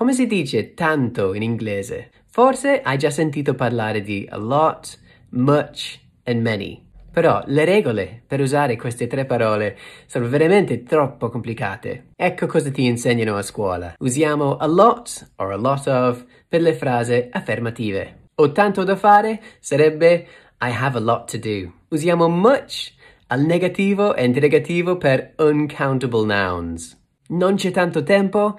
Come si dice tanto in inglese? Forse hai già sentito parlare di a lot, much and many. Però le regole per usare queste tre parole sono veramente troppo complicate. Ecco cosa ti insegnano a scuola. Usiamo a lot or a lot of per le frasi affermative. Ho tanto da fare sarebbe I have a lot to do. Usiamo much al negativo e interrogativo per uncountable nouns. Non c'è tanto tempo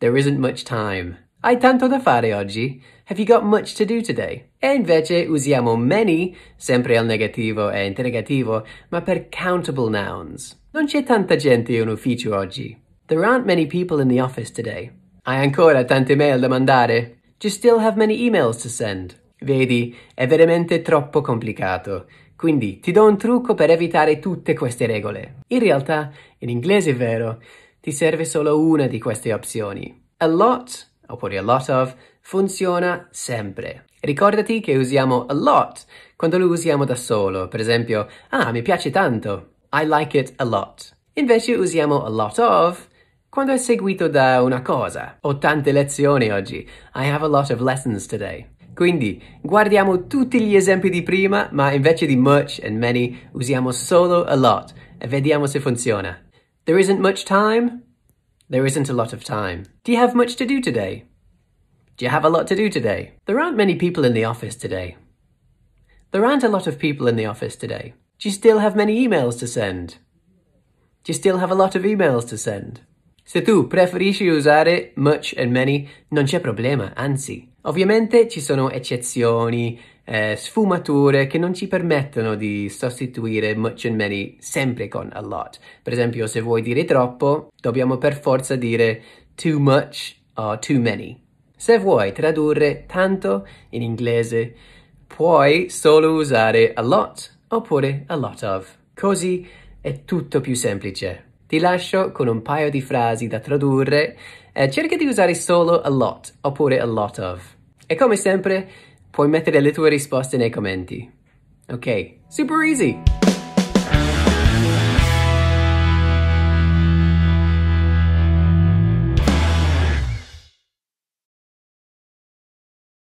There isn't much time. Hai tanto da fare oggi? Have you got much to do today? E invece usiamo many, sempre al negativo e interrogativo, ma per countable nouns. Non c'è tanta gente in ufficio oggi. There aren't many people in the office today. Hai ancora tante mail da mandare? Do you still have many emails to send? Vedi, è veramente troppo complicato. Quindi ti do un trucco per evitare tutte queste regole. In realtà, in inglese vero, ti serve solo una di queste opzioni. A lot oppure a lot of funziona sempre. Ricordati che usiamo a lot quando lo usiamo da solo, per esempio, ah, mi piace tanto, I like it a lot. Invece usiamo a lot of quando è seguito da una cosa. Ho tante lezioni oggi, I have a lot of lessons today. Quindi guardiamo tutti gli esempi di prima, ma invece di much and many usiamo solo a lot e vediamo se funziona. There isn't much time? There isn't a lot of time. Do you have much to do today? Do you have a lot to do today? There aren't many people in the office today. There aren't a lot of people in the office today. Do you still have many emails to send? Do you still have a lot of emails to send? Se tu preferisci usare much and many, non c'è problema, anzi. Ovviamente ci sono eccezioni, eh, sfumature che non ci permettono di sostituire much and many sempre con a lot. Per esempio, se vuoi dire troppo, dobbiamo per forza dire too much o too many. Se vuoi tradurre tanto in inglese, puoi solo usare a lot oppure a lot of. Così è tutto più semplice. Ti lascio con un paio di frasi da tradurre. Eh, cerca di usare solo a lot oppure a lot of. E come sempre, Puoi mettere le tue risposte nei commenti. Ok, super easy!